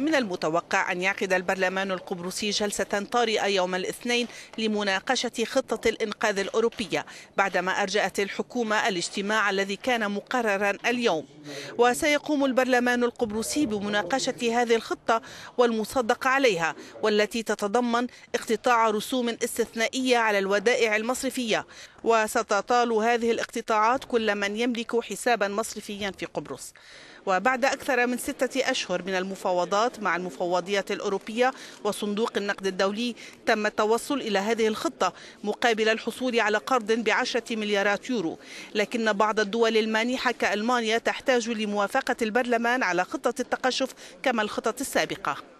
من المتوقع أن يعقد البرلمان القبرصي جلسة طارئة يوم الاثنين لمناقشة خطة الإنقاذ الأوروبية بعدما أرجأت الحكومة الاجتماع الذي كان مقررا اليوم وسيقوم البرلمان القبرصي بمناقشة هذه الخطة والمصدق عليها والتي تتضمن اقتطاع رسوم استثنائية على الودائع المصرفية وستطال هذه الاقتطاعات كل من يملك حسابا مصرفيا في قبرص وبعد أكثر من ستة أشهر من المفاوضات العلاقات مع المفوضية الأوروبية وصندوق النقد الدولي تم التوصل إلى هذه الخطة مقابل الحصول على قرض بعشرة مليارات يورو لكن بعض الدول المانحة كألمانيا تحتاج لموافقة البرلمان على خطة التقشف كما الخطط السابقة